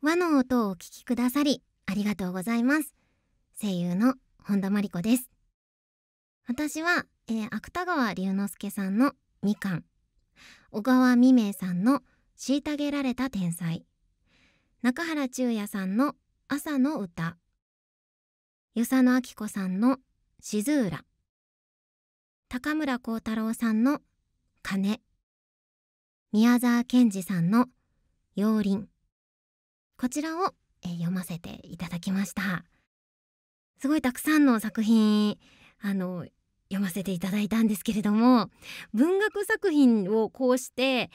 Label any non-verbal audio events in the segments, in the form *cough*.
和の音をお聞きくださりありがとうございます声優の本田真理子です私は、えー、芥川龍之介さんの2巻小川未明さんの虐げられた天才中原中也さんの朝の歌与謝野明子さんの静浦高村光太郎さんの金宮沢賢治さんの「陽林」こちらを、え読ませていただきましたすごいたくさんの作品あの読ませていただいたんですけれども文学作品をこうして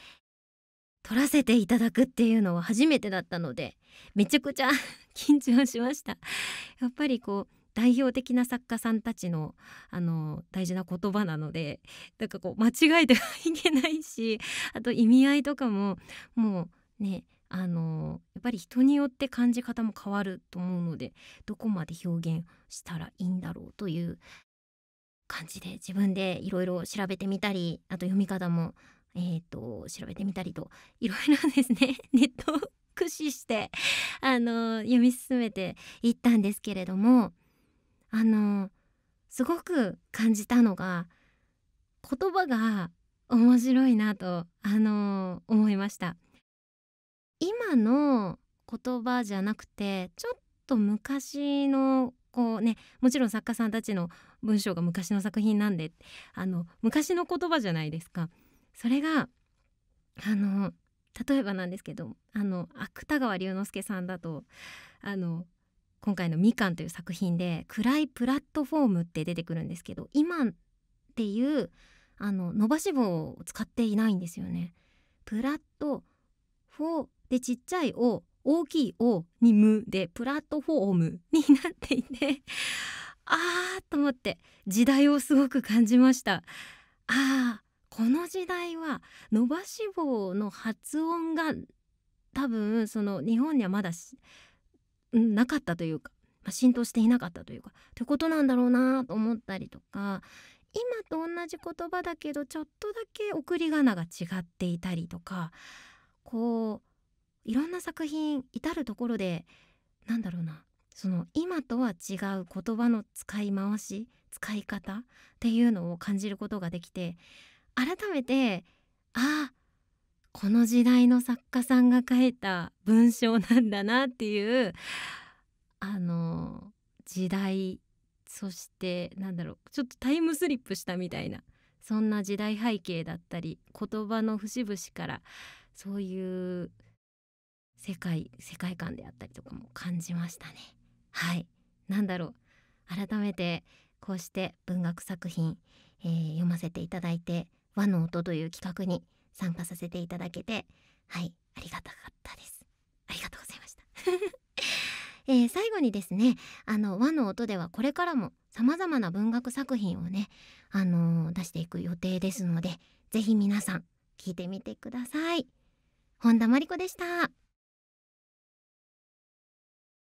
撮らせていただくっていうのは初めてだったのでめちゃくちゃ *laughs* 緊張しましたやっぱりこう代表的な作家さんたちのあの大事な言葉なのでなんかこう間違えてはいけないしあと意味合いとかももうねあのやっぱり人によって感じ方も変わると思うのでどこまで表現したらいいんだろうという感じで自分でいろいろ調べてみたりあと読み方も、えーと、調べてみたりといろいろですね *laughs* ネットを駆使してあの読み進めていったんですけれどもあのすごく感じたのが言葉が面白いなとあの思いました。今の言葉じゃなくてちょっと昔のこうねもちろん作家さんたちの文章が昔の作品なんであの昔の言葉じゃないですか。それがあの例えばなんですけどあの芥川龍之介さんだとあの今回の「みかん」という作品で「暗いプラットフォーム」って出てくるんですけど今っていうあの伸ばし棒を使っていないんですよね。プラットフォーでちっちゃい O 大きい O にムでプラットフォームになっていて *laughs* あーと思って時代をすごく感じましたあーこの時代は伸ばし棒の発音が多分その日本にはまだなかったというか、まあ、浸透していなかったというかってことなんだろうなと思ったりとか今と同じ言葉だけどちょっとだけ送り仮名が違っていたりとかこういろんな作品至る所でなんだろうなその今とは違う言葉の使い回し使い方っていうのを感じることができて改めてああこの時代の作家さんが書いた文章なんだなっていうあの時代そしてなんだろうちょっとタイムスリップしたみたいなそんな時代背景だったり言葉の節々からそういう世界世界観であったりとかも感じましたね。はい何だろう改めてこうして文学作品、えー、読ませていただいて「和の音」という企画に参加させていただけてはいありがたかったです。ありがとうございました。*laughs* えー、最後にですねあの和の音ではこれからもさまざまな文学作品をね、あのー、出していく予定ですので是非皆さん聞いてみてください。本田真理子でした。